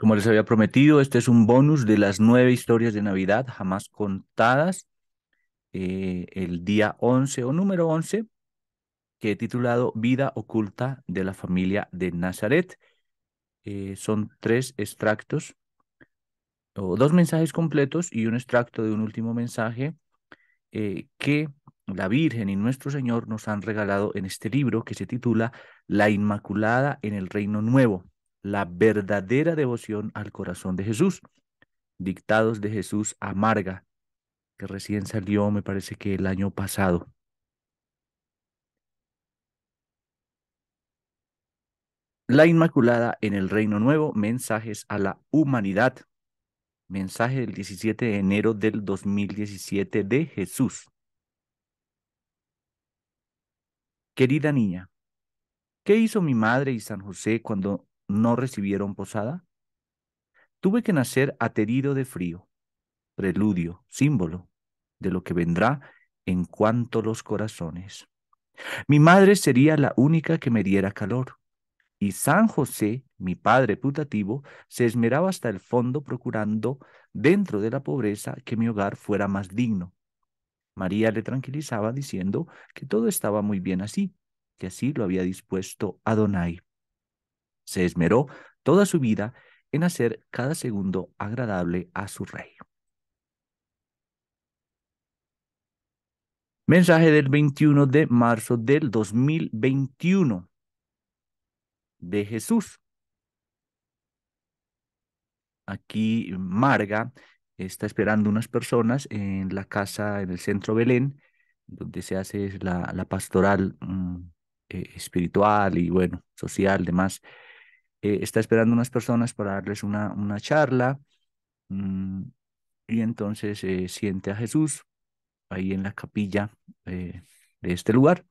Como les había prometido, este es un bonus de las nueve historias de Navidad jamás contadas. Eh, el día 11 o número 11, que he titulado Vida oculta de la familia de Nazaret. Eh, son tres extractos, o dos mensajes completos y un extracto de un último mensaje eh, que la Virgen y nuestro Señor nos han regalado en este libro que se titula La Inmaculada en el Reino Nuevo la verdadera devoción al corazón de Jesús. Dictados de Jesús Amarga, que recién salió, me parece que el año pasado. La Inmaculada en el Reino Nuevo, mensajes a la humanidad. Mensaje del 17 de enero del 2017 de Jesús. Querida niña, ¿qué hizo mi madre y San José cuando no recibieron posada? Tuve que nacer aterido de frío, preludio, símbolo de lo que vendrá en cuanto los corazones. Mi madre sería la única que me diera calor, y San José, mi padre putativo, se esmeraba hasta el fondo procurando, dentro de la pobreza, que mi hogar fuera más digno. María le tranquilizaba diciendo que todo estaba muy bien así, que así lo había dispuesto Adonai. Se esmeró toda su vida en hacer cada segundo agradable a su rey. Mensaje del 21 de marzo del 2021 de Jesús. Aquí Marga está esperando unas personas en la casa en el centro Belén, donde se hace la, la pastoral mm, eh, espiritual y bueno, social, demás. Eh, está esperando unas personas para darles una, una charla mm, y entonces eh, siente a Jesús ahí en la capilla eh, de este lugar.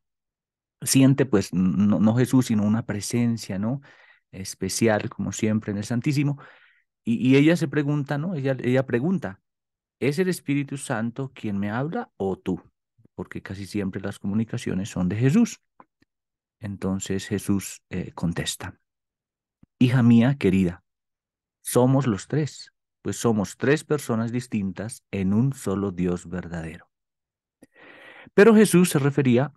Siente pues no, Jesús, sino una presencia, ¿no? Especial, como siempre, en el Santísimo. Y, ella se pregunta, ¿no? Ella, ella pregunta, ¿es el Espíritu Santo quien me habla o tú? Porque casi siempre las comunicaciones son de Jesús. Entonces Jesús contesta, hija mía querida, somos los tres, pues somos tres personas distintas en un solo Dios verdadero. Pero Jesús se refería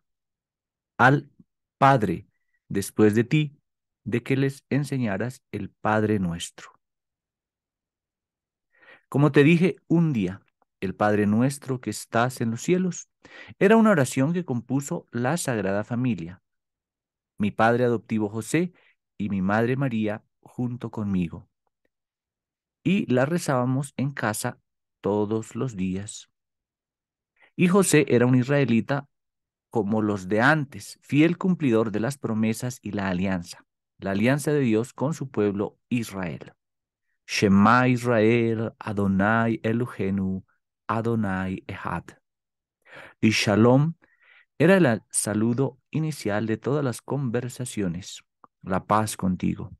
al Padre después de ti, de que les enseñaras el Padre nuestro. Como te dije un día, el Padre nuestro que estás en los cielos, era una oración que compuso la Sagrada Familia. Mi padre adoptivo José y mi Madre María junto conmigo. Y la rezábamos en casa todos los días. Y José era un israelita como los de antes, fiel cumplidor de las promesas y la alianza, la alianza de Dios con su pueblo Israel. Shema Israel, Adonai Elohenu, Adonai Ehad. Y Shalom era el saludo inicial de todas las conversaciones la paz contigo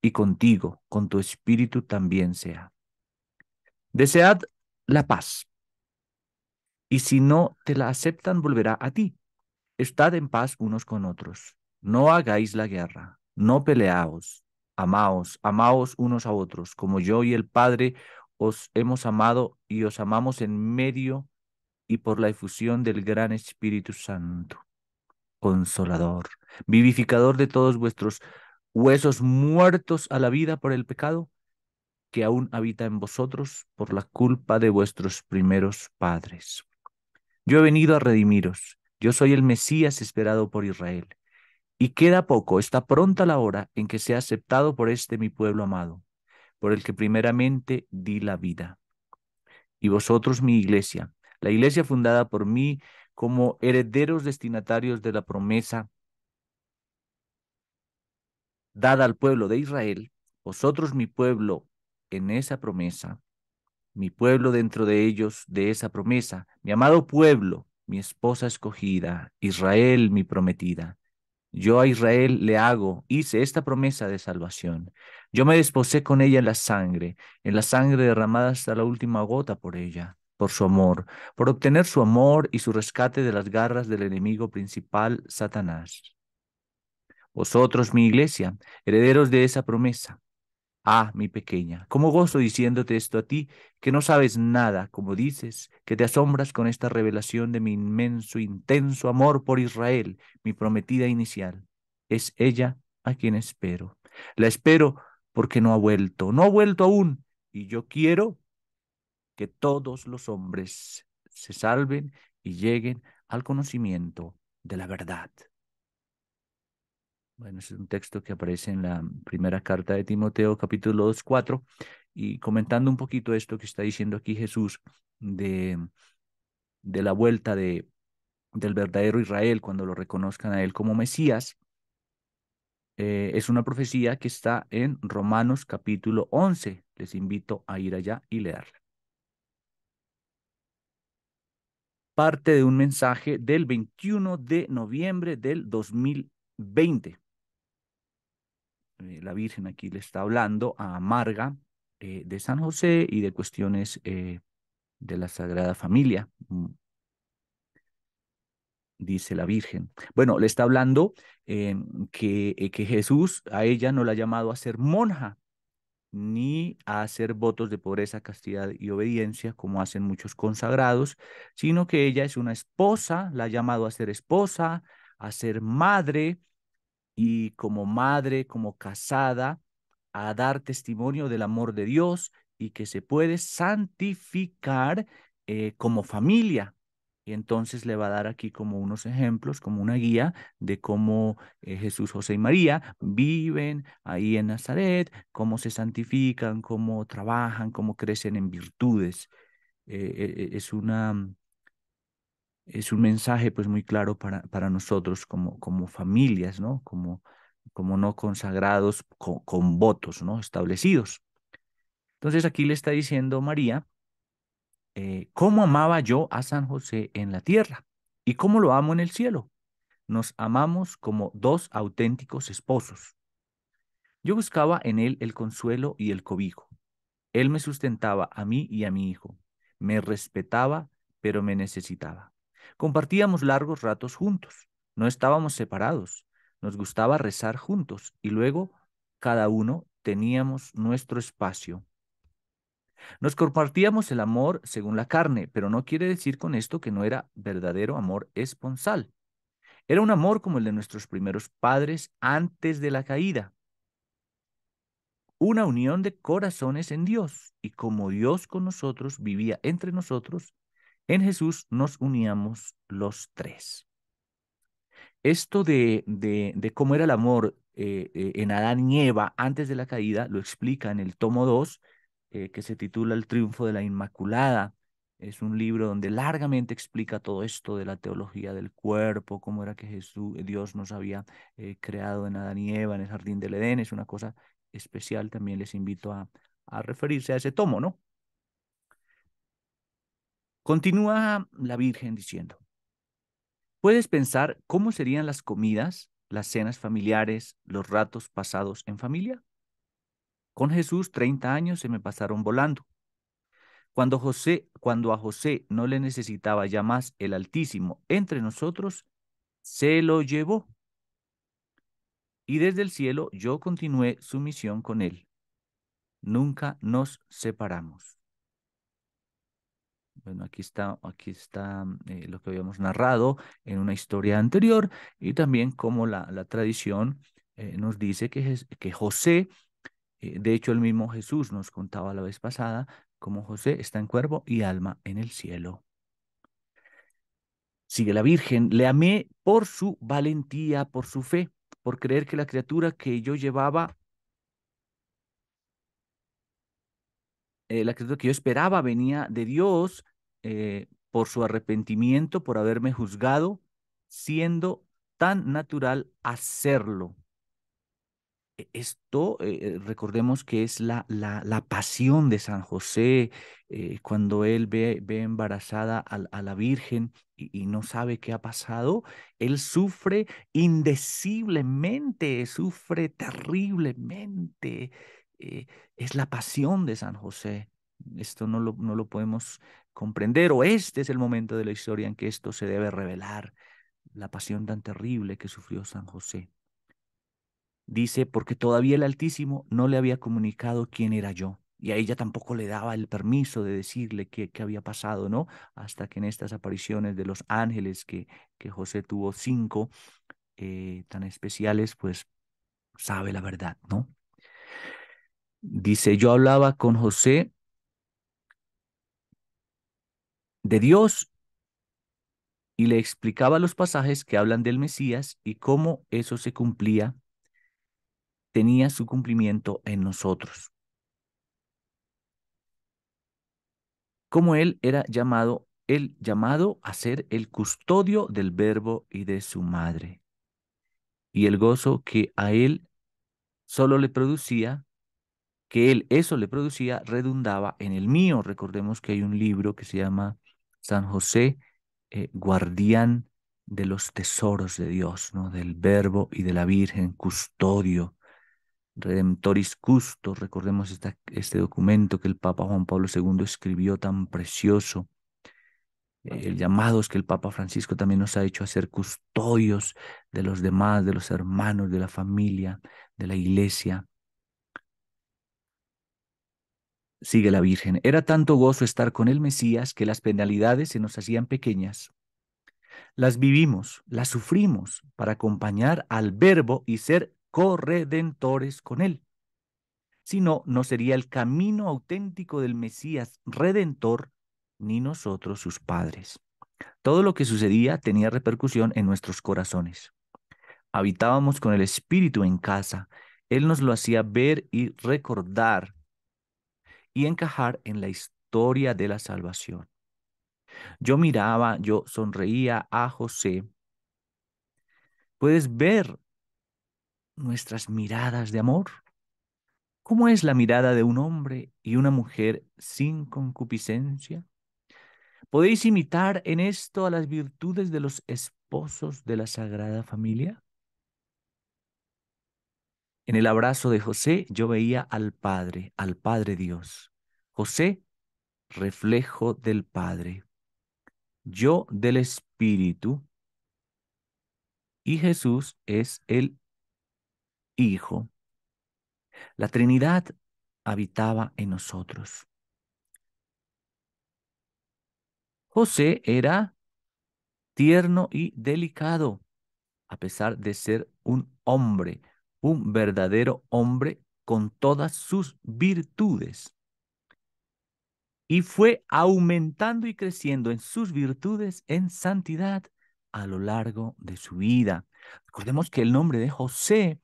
y contigo, con tu espíritu también sea. Desead la paz. Y si no te la aceptan, volverá a ti. Estad en paz unos con otros. No hagáis la guerra, no peleaos. Amaos, amaos unos a otros, como yo y el Padre os hemos amado y os amamos en medio y por la efusión del gran Espíritu Santo consolador, vivificador de todos vuestros huesos muertos a la vida por el pecado, que aún habita en vosotros por la culpa de vuestros primeros padres. Yo he venido a redimiros, yo soy el Mesías esperado por Israel, y queda poco, está pronta la hora en que sea aceptado por este mi pueblo amado, por el que primeramente di la vida. Y vosotros mi iglesia, la iglesia fundada por mí, como herederos destinatarios de la promesa dada al pueblo de Israel, vosotros mi pueblo en esa promesa, mi pueblo dentro de ellos de esa promesa, mi amado pueblo, mi esposa escogida, Israel mi prometida. Yo a Israel le hago, hice esta promesa de salvación. Yo me desposé con ella en la sangre, en la sangre derramada hasta la última gota por ella por su amor, por obtener su amor y su rescate de las garras del enemigo principal, Satanás. Vosotros, mi iglesia, herederos de esa promesa. Ah, mi pequeña, cómo gozo diciéndote esto a ti, que no sabes nada, como dices, que te asombras con esta revelación de mi inmenso, intenso amor por Israel, mi prometida inicial. Es ella a quien espero. La espero porque no ha vuelto, no ha vuelto aún, y yo quiero que todos los hombres se salven y lleguen al conocimiento de la verdad. Bueno, es un texto que aparece en la primera carta de Timoteo, capítulo dos, cuatro, y comentando un poquito esto que está diciendo aquí Jesús de, de la vuelta de, del verdadero Israel cuando lo reconozcan a él como Mesías, eh, es una profecía que está en Romanos capítulo 11. Les invito a ir allá y leerla. parte de un mensaje del 21 de noviembre del 2020. Eh, la Virgen aquí le está hablando a Amarga eh, de San José y de cuestiones eh, de la Sagrada Familia, mm. dice la Virgen. Bueno, le está hablando que, que Jesús a ella no la ha llamado a ser monja, ni a hacer votos de pobreza, castidad y obediencia, como hacen muchos consagrados, sino que ella es una esposa, la ha llamado a ser esposa, a ser madre, y como madre, como casada, a dar testimonio del amor de Dios y que se puede santificar eh, como familia, y entonces le va a dar aquí como unos ejemplos, como una guía de cómo eh, Jesús, José y María viven ahí en Nazaret, cómo se santifican, cómo trabajan, cómo crecen en virtudes. Eh, e, e, es una es un mensaje pues muy claro para, para nosotros como, como familias, ¿no? Como, como no consagrados con, con votos, ¿no? Establecidos. Entonces aquí le está diciendo María eh, cómo amaba yo a San José en la tierra y cómo lo amo en el cielo. Nos amamos como dos auténticos esposos. Yo buscaba en él el consuelo y el cobijo. Él me sustentaba a mí y a mi hijo. Me respetaba, pero me necesitaba. Compartíamos largos ratos juntos. No estábamos separados. Nos gustaba rezar juntos y luego cada uno teníamos nuestro espacio nos compartíamos el amor según la carne, pero no quiere decir con esto que no era verdadero amor esponsal. Era un amor como el de nuestros primeros padres antes de la caída. Una unión de corazones en Dios y como Dios con nosotros vivía entre nosotros, en Jesús nos uníamos los tres. Esto de, de, de cómo era el amor eh, eh, en Adán y Eva antes de la caída lo explica en el tomo 2 eh, que se titula El triunfo de la Inmaculada. Es un libro donde largamente explica todo esto de la teología del cuerpo, cómo era que Jesús, Dios nos había eh, creado en Adán y Eva, en el jardín del Edén. Es una cosa especial. También les invito a, a referirse a ese tomo, ¿no? Continúa la Virgen diciendo, puedes pensar cómo serían las comidas, las cenas familiares, los ratos pasados en familia. Con Jesús 30 años se me pasaron volando. Cuando José, cuando a José no le necesitaba ya más el Altísimo entre nosotros, se lo llevó. Y desde el cielo yo continué su misión con él. Nunca nos separamos. Bueno, aquí está, aquí está eh, lo que habíamos narrado en una historia anterior y también como la, la tradición eh, nos dice que, que José eh, de hecho, el mismo Jesús nos contaba la vez pasada cómo José está en cuervo y alma en el cielo. Sigue la Virgen, le amé por su valentía, por su fe, por creer que la criatura que yo llevaba, eh, la criatura que yo esperaba venía de Dios, eh, por su arrepentimiento, por haberme juzgado, siendo tan natural hacerlo e-, esto, eh, recordemos que es la, la, pasión de San José, eh, cuando él ve, ve embarazada a, la Virgen y, no sabe qué ha pasado, él sufre indeciblemente, sufre terriblemente. Eh, es la pasión de San José. Esto no lo, no lo podemos comprender, o este es el momento de la historia en que esto se debe revelar, la pasión tan terrible que sufrió San José. Dice, porque todavía el Altísimo no le había comunicado quién era yo. Y a ella tampoco le daba el permiso de decirle qué, había pasado, ¿no? Hasta que en estas apariciones de los ángeles, que, que José tuvo cinco eh, tan especiales, pues sabe la verdad, ¿no? Dice, yo hablaba con José de Dios y le explicaba los pasajes que hablan del Mesías y cómo eso se cumplía tenía su cumplimiento en nosotros. Como Él era llamado, el llamado a ser el custodio del verbo y de su madre. Y el gozo que a Él solo le producía, que Él eso le producía, redundaba en el mío. Recordemos que hay un libro que se llama San José, eh, guardián de los tesoros de Dios, ¿no? del Verbo y de la Virgen, custodio Redemptoris Custos, recordemos este documento que el Papa Juan Pablo II escribió tan precioso. El llamado es que el Papa Francisco también nos ha hecho hacer ser custodios de los demás, de los hermanos, de la familia, de la iglesia. Sigue la Virgen. Era tanto gozo estar con el Mesías que las penalidades se nos hacían pequeñas. Las vivimos, las sufrimos para acompañar al Verbo y ser corredentores con él. sino no, no sería el camino auténtico del Mesías redentor, ni nosotros sus padres. Todo lo que sucedía tenía repercusión en nuestros corazones. Habitábamos con el Espíritu en casa. Él nos lo hacía ver y recordar y encajar en la historia de la salvación. Yo miraba, yo sonreía a José. Puedes ver nuestras miradas de amor? ¿Cómo es la mirada de un hombre y una mujer sin concupiscencia? ¿Podéis imitar en esto a las virtudes de los esposos de la Sagrada Familia? En el abrazo de José yo veía al Padre, al Padre Dios. José, reflejo del Padre. Yo del Espíritu. Y Jesús es el Hijo. La Trinidad habitaba en nosotros. José era tierno y delicado, a pesar de ser un hombre, un verdadero hombre con todas sus virtudes. Y fue aumentando y creciendo en sus virtudes, en santidad, a lo largo de su vida. Recordemos que el nombre de José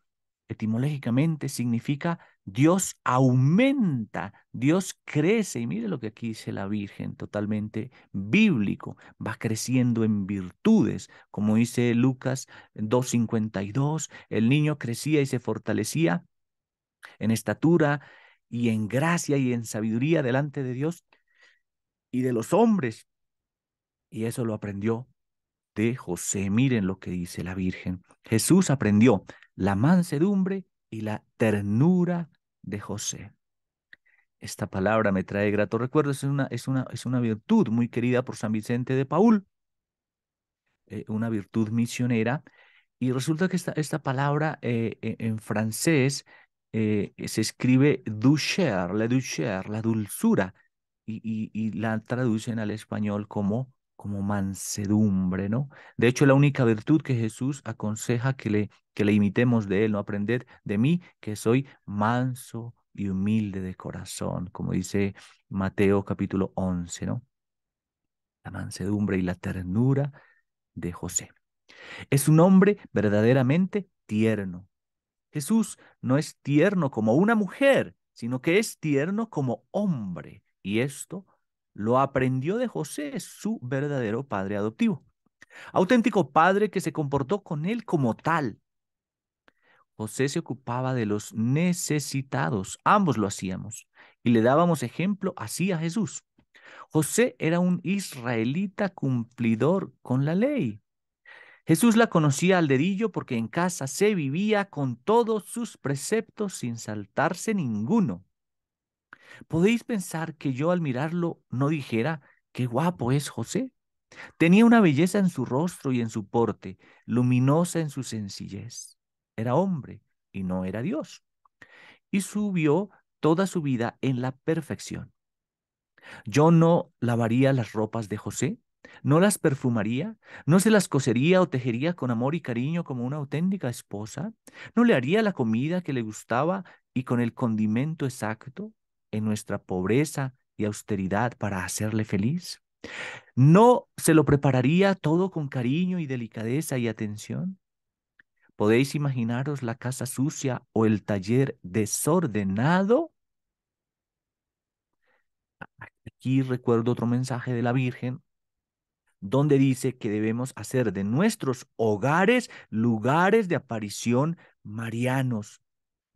etimológicamente significa Dios aumenta, Dios crece. Y mire lo que aquí dice la Virgen, totalmente bíblico. Va creciendo en virtudes, como dice Lucas 2.52. El niño crecía y se fortalecía en estatura y en gracia y en sabiduría delante de Dios y de los hombres. Y eso lo aprendió de José. Miren lo que dice la Virgen. Jesús aprendió la mansedumbre y la ternura de José. Esta palabra me trae grato recuerdo es una, es, una, es una virtud muy querida por San Vicente de Paul, eh, una virtud misionera, y resulta que esta, palabra eh, e, en francés eh, se escribe douceur, la douceur, la dulzura, y, y la traducen al español como como mansedumbre, ¿no? De hecho, la única virtud que Jesús aconseja que le, que le imitemos de él, no aprended de mí, que soy manso y humilde de corazón, como dice Mateo capítulo 11, ¿no? La mansedumbre y la ternura de José. Es un hombre verdaderamente tierno. Jesús no es tierno como una mujer, sino que es tierno como hombre, y esto lo aprendió de José, su verdadero padre adoptivo. Auténtico padre que se comportó con él como tal. José se ocupaba de los necesitados, ambos lo hacíamos, y le dábamos ejemplo así a Jesús. José era un israelita cumplidor con la ley. Jesús la conocía al dedillo porque en casa se vivía con todos sus preceptos sin saltarse ninguno. ¿Podéis pensar que yo al mirarlo no dijera, qué guapo es José? Tenía una belleza en su rostro y en su porte, luminosa en su sencillez. Era hombre y no era Dios. Y subió toda su vida en la perfección. Yo no lavaría las ropas de José, no las perfumaría, no se las cosería o tejería con amor y cariño como una auténtica esposa, no le haría la comida que le gustaba y con el condimento exacto, en nuestra pobreza y austeridad para hacerle feliz? ¿No se lo prepararía todo con cariño y delicadeza y atención? ¿Podéis imaginaros la casa sucia o el taller desordenado? Aquí recuerdo otro mensaje de la Virgen donde dice que debemos hacer de nuestros hogares lugares de aparición marianos,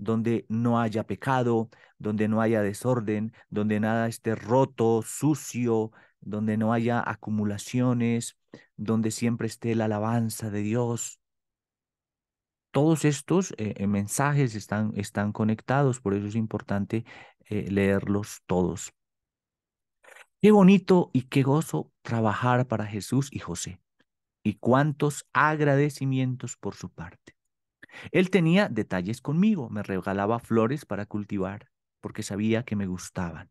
donde no haya pecado, donde no haya desorden, donde nada esté roto, sucio, donde no haya acumulaciones, donde siempre esté la alabanza de Dios. Todos estos eh, eh, mensajes están, están conectados, por eso es importante eh, leerlos todos. Qué bonito y qué gozo trabajar para Jesús y José, y cuántos agradecimientos por su parte. Él tenía detalles conmigo, me regalaba flores para cultivar, porque sabía que me gustaban,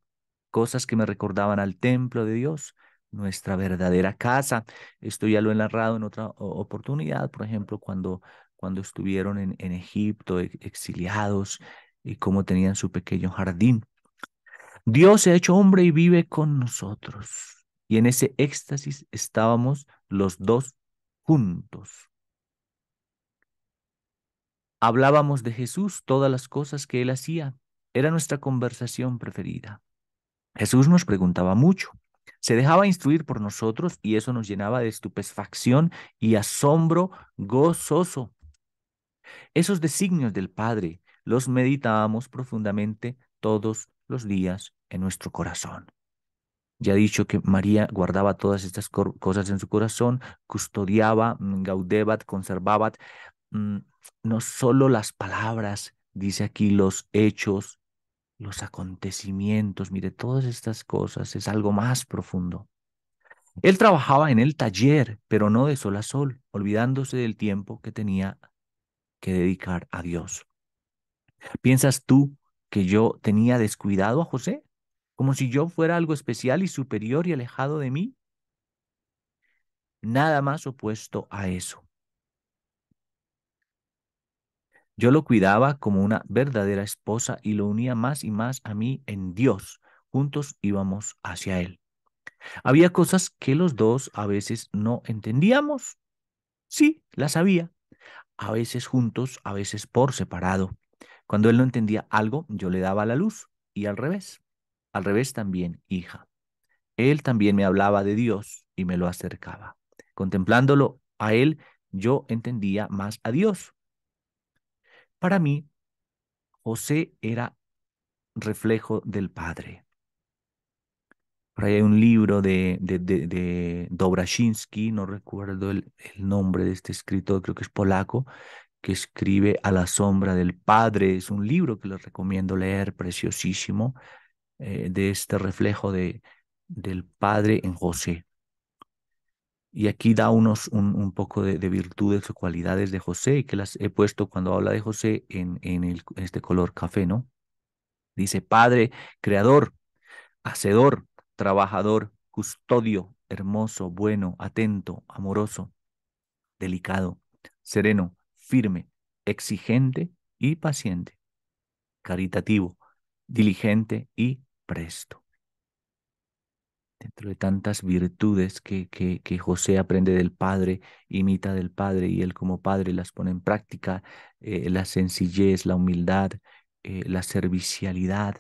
cosas que me recordaban al templo de Dios, nuestra verdadera casa. Esto ya lo he narrado en otra oportunidad, por ejemplo, cuando, cuando estuvieron en, en Egipto e, exiliados y cómo tenían su pequeño jardín. Dios se ha hecho hombre y vive con nosotros. Y en ese éxtasis estábamos los dos juntos. Hablábamos de Jesús, todas las cosas que él hacía. Era nuestra conversación preferida. Jesús nos preguntaba mucho. Se dejaba instruir por nosotros y eso nos llenaba de estupefacción y asombro gozoso. Esos designios del Padre los meditábamos profundamente todos los días en nuestro corazón. Ya he dicho que María guardaba todas estas cosas en su corazón, custodiaba, mm, gaudebat, conservaba, Mm, no solo las palabras, dice aquí los hechos, los acontecimientos, mire, todas estas cosas es algo más profundo. Él trabajaba en el taller, pero no de sol a sol, olvidándose del tiempo que tenía que dedicar a Dios. ¿Piensas tú que yo tenía descuidado a José? ¿Como si yo fuera algo especial y superior y alejado de mí? Nada más opuesto a eso. Yo lo cuidaba como una verdadera esposa y lo unía más y más a mí en Dios. Juntos íbamos hacia Él. Había cosas que los dos a veces no entendíamos. Sí, las había. A veces juntos, a veces por separado. Cuando él no entendía algo, yo le daba la luz y al revés. Al revés también, hija. Él también me hablaba de Dios y me lo acercaba. Contemplándolo a él, yo entendía más a Dios. Para mí, José era reflejo del Padre. Por ahí hay un libro de, de, no recuerdo el, nombre de este escritor, creo que es polaco, que escribe A la sombra del Padre. Es un libro que les recomiendo leer, preciosísimo, eh, de este reflejo del Padre en José. Y aquí da unos, un, poco de, virtudes o cualidades de José y que las he puesto cuando habla de José en, en este color café, ¿no? Dice, Padre, creador, hacedor, trabajador, custodio, hermoso, bueno, atento, amoroso, delicado, sereno, firme, exigente y paciente, caritativo, diligente y presto dentro de tantas virtudes que, que, José aprende del Padre, imita del Padre y él como Padre las pone en práctica, eh, la sencillez, la humildad, eh, la servicialidad,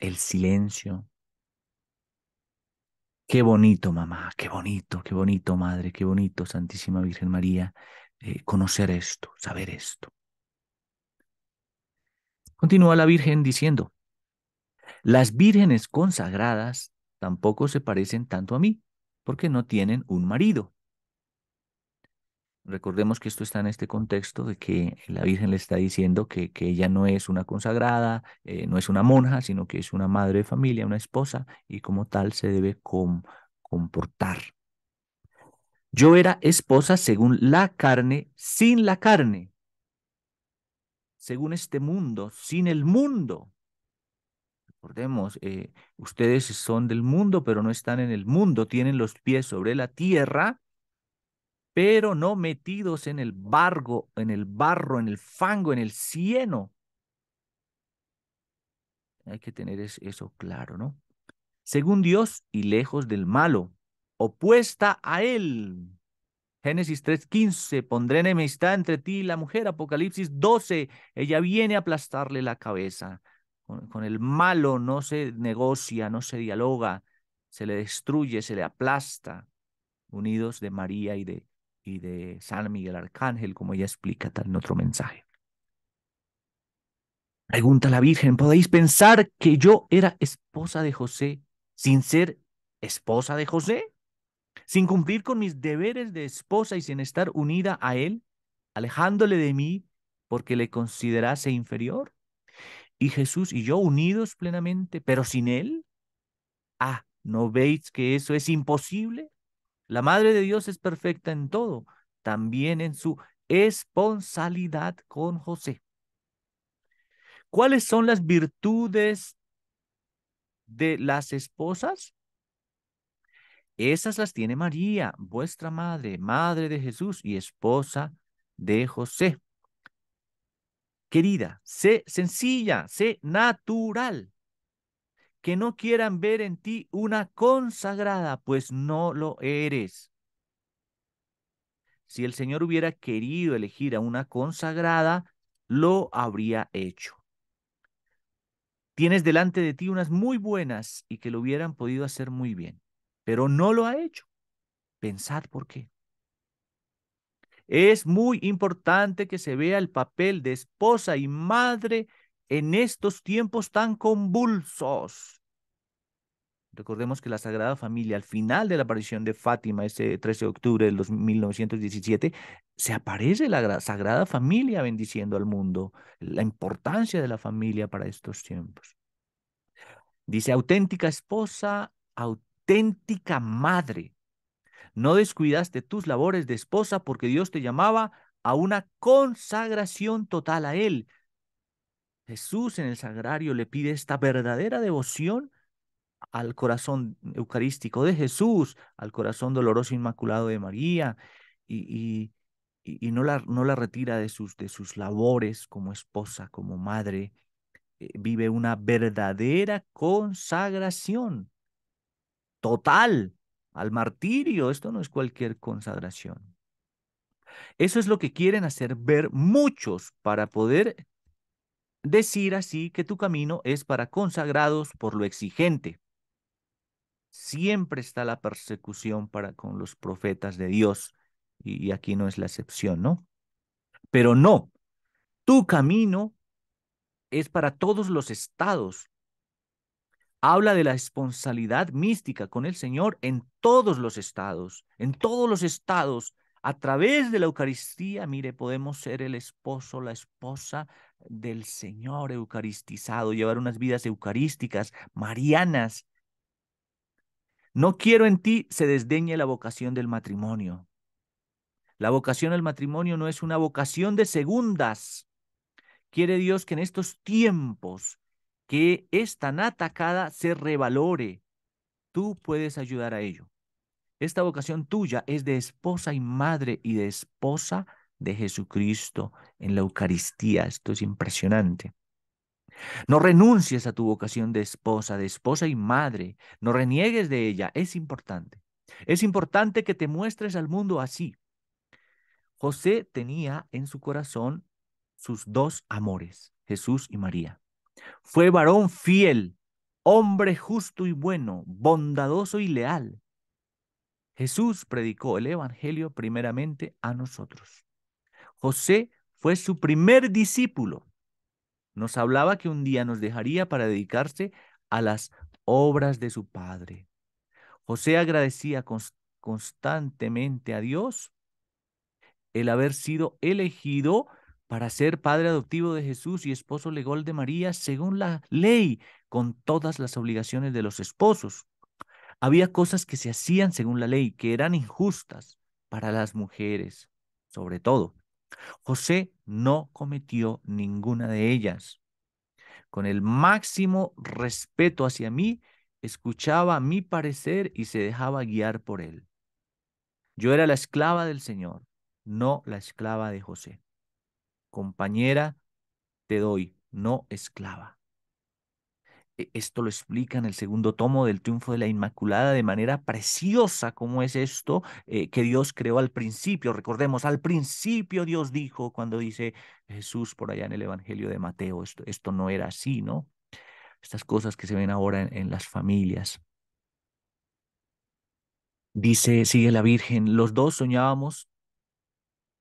el silencio. Qué bonito, mamá, qué bonito, qué bonito, madre, qué bonito, Santísima Virgen María, eh, conocer esto, saber esto. Continúa la Virgen diciendo, las vírgenes consagradas tampoco se parecen tanto a mí, porque no tienen un marido. Recordemos que esto está en este contexto de que la Virgen le está diciendo que, ella no es una consagrada, eh, no es una monja, sino que es una madre de familia, una esposa, y como tal se debe comportar. Yo era esposa según la carne, sin la carne, según este mundo, sin el mundo. Recordemos, eh, ustedes son del mundo, pero no están en el mundo, tienen los pies sobre la tierra, pero no metidos en el bargo, en el barro, en el fango, en el cieno. Hay que tener eso claro, ¿no? Según Dios y lejos del malo, opuesta a él. Génesis 3:15, pondré enemistad entre ti y la mujer. Apocalipsis 12, ella viene a aplastarle la cabeza. Con, el malo no se negocia, no se dialoga, se le destruye, se le aplasta, unidos de María y de, y de San Miguel Arcángel, como ella explica en otro mensaje. Pregunta la Virgen, ¿podéis pensar que yo era esposa de José sin ser esposa de José? ¿Sin cumplir con mis deberes de esposa y sin estar unida a él, alejándole de mí porque le considerase inferior? y Jesús y yo unidos plenamente, pero sin Él? Ah, ¿no veis que eso es imposible? La Madre de Dios es perfecta en todo, también en su esponsalidad con José. ¿Cuáles son las virtudes de las esposas? Esas las tiene María, vuestra madre, madre de Jesús y esposa de José. Querida, sé sencilla, sé natural. Que no quieran ver en ti una consagrada, pues no lo eres. Si el Señor hubiera querido elegir a una consagrada, lo habría hecho. Tienes delante de ti unas muy buenas y que lo hubieran podido hacer muy bien, pero no lo ha hecho. Pensad por qué. Es muy importante que se vea el papel de esposa y madre en estos tiempos tan convulsos. Recordemos que la Sagrada Familia, al final de la aparición de Fátima, ese 13 de octubre de 1917, se aparece la Sagrada Familia bendiciendo al mundo, la importancia de la familia para estos tiempos. Dice auténtica esposa, auténtica madre. No descuidaste tus labores de esposa porque Dios te llamaba a una consagración total a Él. Jesús en el sagrario le pide esta verdadera devoción al corazón eucarístico de Jesús, al corazón doloroso inmaculado de María, y, no, la, no, la, retira de sus, de sus labores como esposa, como madre. Eh, vive una verdadera consagración total al martirio, esto no es cualquier consagración. Eso es lo que quieren hacer ver muchos para poder decir así que tu camino es para consagrados por lo exigente. Siempre está la persecución para con los profetas de Dios y, aquí no es la excepción, ¿no? Pero no, tu camino es para todos los estados, habla de la esponsalidad mística con el Señor en todos los estados, en todos los estados. A través de la Eucaristía, mire, podemos ser el esposo, la esposa del Señor eucaristizado, llevar unas vidas eucarísticas, marianas. No quiero en ti se desdeñe la vocación del matrimonio. La vocación al matrimonio no es una vocación de segundas. Quiere Dios que en estos tiempos que esta tan atacada se revalore. Tú puedes ayudar a ello. Esta vocación tuya es de esposa y madre y de esposa de Jesucristo en la Eucaristía. Esto es impresionante. No renuncies a tu vocación de esposa, de esposa y madre. No reniegues de ella. Es importante. Es importante que te muestres al mundo así. José tenía en su corazón sus dos amores, Jesús y María. Fue varón fiel, hombre justo y bueno, bondadoso y leal. Jesús predicó el Evangelio primeramente a nosotros. José fue su primer discípulo. Nos hablaba que un día nos dejaría para dedicarse a las obras de su Padre. José agradecía constantemente a Dios el haber sido elegido para ser padre adoptivo de Jesús y esposo legal de María según la ley, con todas las obligaciones de los esposos. Había cosas que se hacían según la ley que eran injustas para las mujeres, sobre todo. José no cometió ninguna de ellas. Con el máximo respeto hacia mí, escuchaba mi parecer y se dejaba guiar por él. Yo era la esclava del Señor, no la esclava de José compañera te doy, no esclava. E, esto lo explica en el segundo tomo del Triunfo de la Inmaculada de manera preciosa, cómo es esto eh, que Dios creó al principio. Recordemos, al principio Dios dijo cuando dice Jesús por allá en el Evangelio de Mateo, esto, no era así, ¿no? Estas cosas que se ven ahora en las familias. Dice, sigue la Virgen, los dos soñábamos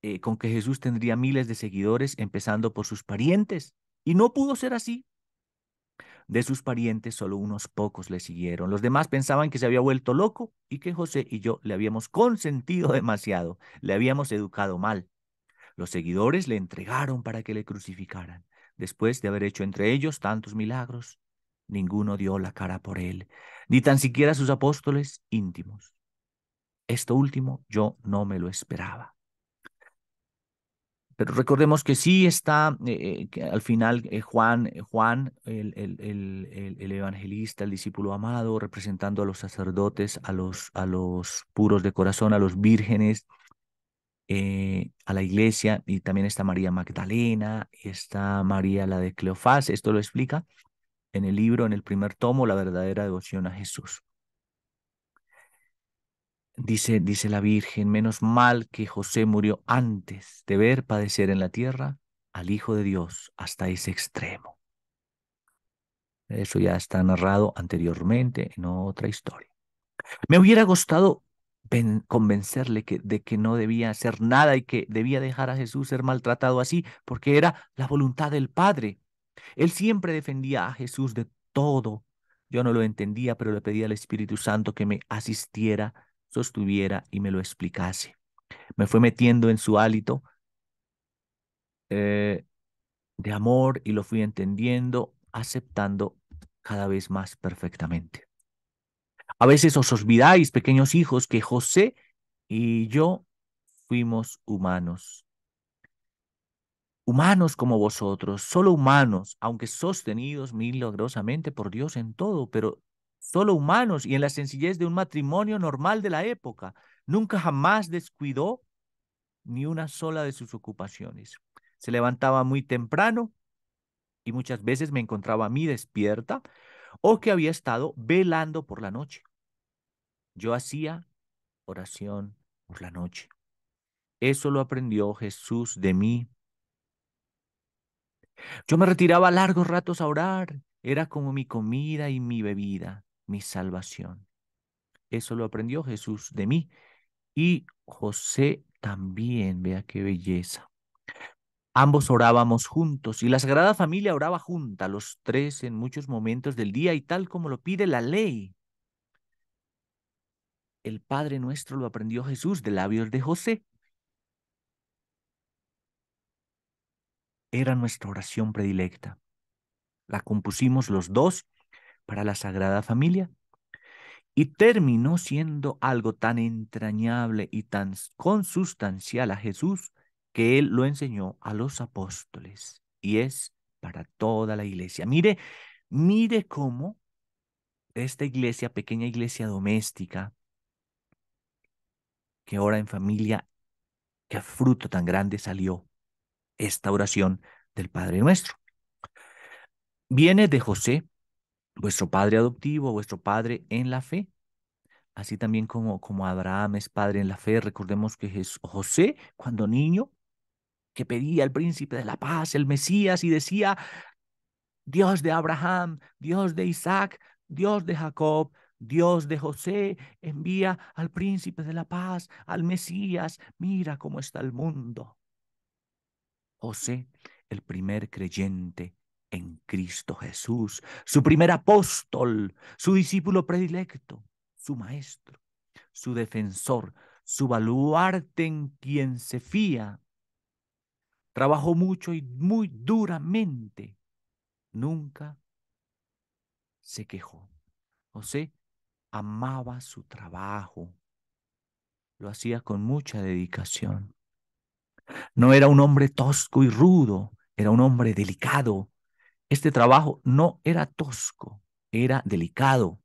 eh, con que Jesús tendría miles de seguidores, empezando por sus parientes. Y no pudo ser así. De sus parientes solo unos pocos le siguieron. Los demás pensaban que se había vuelto loco y que José y yo le habíamos consentido demasiado, le habíamos educado mal. Los seguidores le entregaron para que le crucificaran, después de haber hecho entre ellos tantos milagros. Ninguno dio la cara por él, ni tan siquiera sus apóstoles íntimos. Esto último yo no me lo esperaba. Pero recordemos que sí está, eh, eh, al final eh, Juan, Juan el, el, el, el, evangelista, el discípulo amado, representando a los sacerdotes, a los, a los puros de corazón, a los vírgenes, a la iglesia, y también está María Magdalena, está María la de Cleofás, esto lo explica en el libro, en el primer tomo, La verdadera devoción a Jesús dice, la Virgen, menos mal que José murió antes de ver padecer en la tierra al Hijo de Dios hasta ese extremo. Eso ya está narrado anteriormente en otra historia. Me hubiera gustado convencerle de que no debía hacer nada y que debía dejar a Jesús ser maltratado así, porque era la voluntad del Padre. Él siempre defendía a Jesús de todo. Yo no lo entendía, pero le pedía al Espíritu Santo que me asistiera Estuviera y me lo explicase. Me fue metiendo en su hálito eh, de amor y lo fui entendiendo, aceptando cada vez más perfectamente. A veces os olvidáis, pequeños hijos, que José y yo fuimos humanos. Humanos como vosotros, solo humanos, aunque sostenidos milagrosamente por Dios en todo, pero solo humanos y en la sencillez de un matrimonio normal de la época. Nunca jamás descuidó ni una sola de sus ocupaciones. Se levantaba muy temprano y muchas veces me encontraba a mí despierta o que había estado velando por la noche. Yo hacía oración por la noche. Eso lo aprendió Jesús de mí. Yo me retiraba largos ratos a orar. Era como mi comida y mi bebida mi salvación. Eso lo aprendió Jesús de mí. Y José también, vea qué belleza. Ambos orábamos juntos y la Sagrada Familia oraba junta, los tres en muchos momentos del día y tal como lo pide la ley. El Padre nuestro lo aprendió Jesús de labios de José. Era nuestra oración predilecta. La compusimos los dos para la Sagrada Familia y terminó siendo algo tan entrañable y tan consustancial a Jesús que él lo enseñó a los apóstoles y es para toda la iglesia. Mire, mire cómo esta iglesia, pequeña iglesia doméstica, que ora en familia, a fruto tan grande salió esta oración del Padre Nuestro. Viene de José, vuestro padre adoptivo, vuestro padre en la fe. Así también como, como Abraham es padre en la fe, recordemos que José, cuando niño, que pedía al príncipe de la paz, el Mesías, y decía, Dios de Abraham, Dios de Isaac, Dios de Jacob, Dios de José, envía al príncipe de la paz, al Mesías, mira cómo está el mundo. José, el primer creyente en Cristo Jesús, su primer apóstol, su discípulo predilecto, su maestro, su defensor, su baluarte en quien se fía. Trabajó mucho y muy duramente. Nunca se quejó. José amaba su trabajo. Lo hacía con mucha dedicación. No era un hombre tosco y rudo, era un hombre delicado, este trabajo no era tosco, era delicado.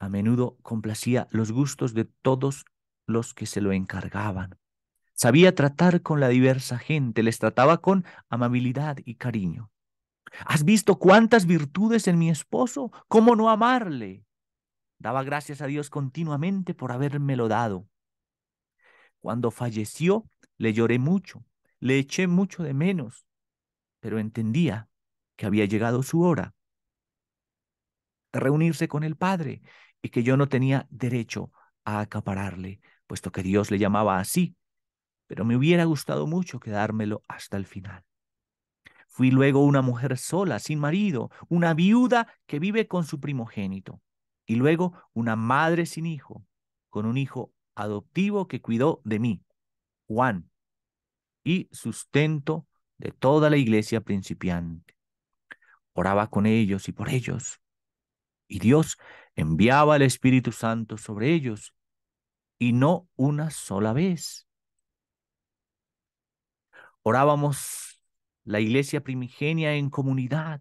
A menudo complacía los gustos de todos los que se lo encargaban. Sabía tratar con la diversa gente, les trataba con amabilidad y cariño. ¿Has visto cuántas virtudes en mi esposo? ¿Cómo no amarle? Daba gracias a Dios continuamente por habérmelo dado. Cuando falleció, le lloré mucho, le eché mucho de menos pero entendía que había llegado su hora de reunirse con el Padre y que yo no tenía derecho a acapararle, puesto que Dios le llamaba así, pero me hubiera gustado mucho quedármelo hasta el final. Fui luego una mujer sola, sin marido, una viuda que vive con su primogénito, y luego una madre sin hijo, con un hijo adoptivo que cuidó de mí, Juan, y sustento de toda la iglesia principiante. Oraba con ellos y por ellos. Y Dios enviaba el Espíritu Santo sobre ellos, y no una sola vez. Orábamos la iglesia primigenia en comunidad,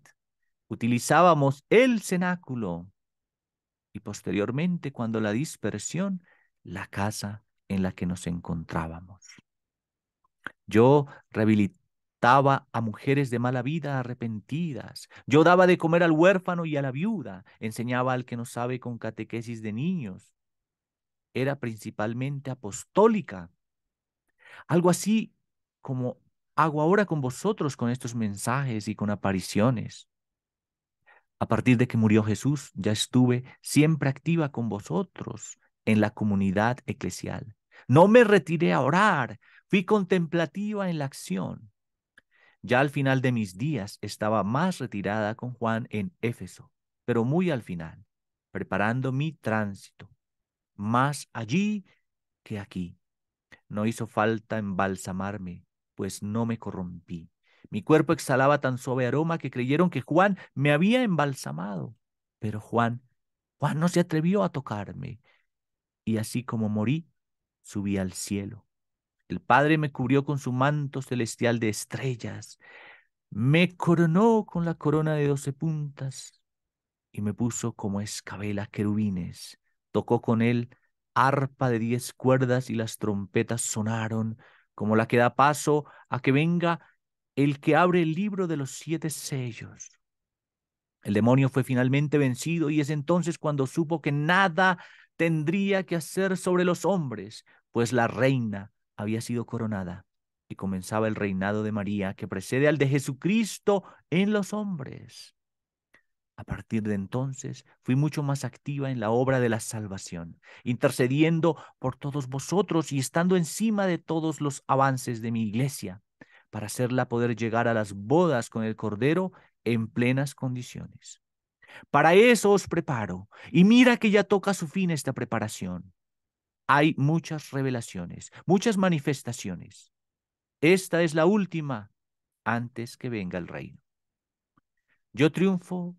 utilizábamos el cenáculo y posteriormente cuando la dispersión, la casa en la que nos encontrábamos. Yo rehabilité a mujeres de mala vida arrepentidas. Yo daba de comer al huérfano y a la viuda. Enseñaba al que no sabe con catequesis de niños. Era principalmente apostólica. Algo así como hago ahora con vosotros con estos mensajes y con apariciones. A partir de que murió Jesús, ya estuve siempre activa con vosotros en la comunidad eclesial. No me retiré a orar, fui contemplativa en la acción. Ya al final de mis días estaba más retirada con Juan en Éfeso, pero muy al final, preparando mi tránsito, más allí que aquí. No hizo falta embalsamarme, pues no me corrompí. Mi cuerpo exhalaba tan suave aroma que creyeron que Juan me había embalsamado. Pero Juan, Juan no se atrevió a tocarme. Y así como morí, subí al cielo. El Padre me cubrió con su manto celestial de estrellas, me coronó con la corona de doce puntas y me puso como escabela querubines. Tocó con él arpa de diez cuerdas y las trompetas sonaron como la que da paso a que venga el que abre el libro de los siete sellos. El demonio fue finalmente vencido y es entonces cuando supo que nada tendría que hacer sobre los hombres, pues la reina, había sido coronada y comenzaba el reinado de María que precede al de Jesucristo en los hombres. A partir de entonces fui mucho más activa en la obra de la salvación, intercediendo por todos vosotros y estando encima de todos los avances de mi iglesia, para hacerla poder llegar a las bodas con el Cordero en plenas condiciones. Para eso os preparo, y mira que ya toca su fin esta preparación hay muchas revelaciones, muchas manifestaciones. Esta es la última antes que venga el reino. Yo triunfo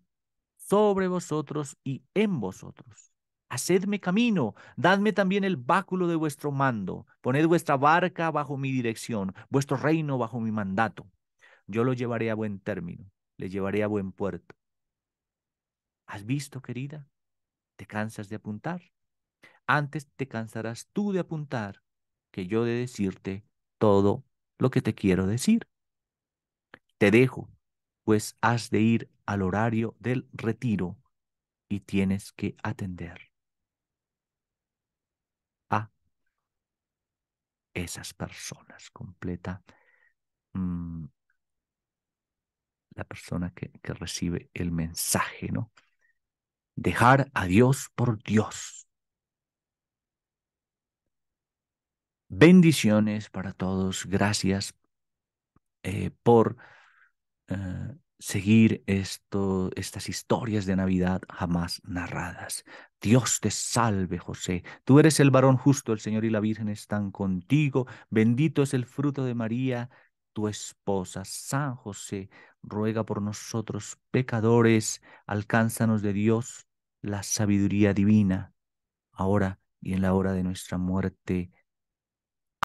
sobre vosotros y en vosotros. Hacedme camino, dadme también el báculo de vuestro mando, poned vuestra barca bajo mi dirección, vuestro reino bajo mi mandato. Yo lo llevaré a buen término, le llevaré a buen puerto. ¿Has visto, querida? ¿Te cansas de apuntar? Antes te cansarás tú de apuntar que yo de decirte todo lo que te quiero decir. Te dejo, pues has de ir al horario del retiro y tienes que atender a esas personas. Completa mm, la persona que recibe el mensaje, ¿no? Dejar a Dios por Dios. Bendiciones para todos. Gracias eh, por eh, seguir esto, estas historias de Navidad jamás narradas. Dios te salve, José. Tú eres el varón justo, el Señor y la Virgen están contigo. Bendito es el fruto de María, tu esposa. San José, ruega por nosotros pecadores. Alcánzanos de Dios la sabiduría divina, ahora y en la hora de nuestra muerte.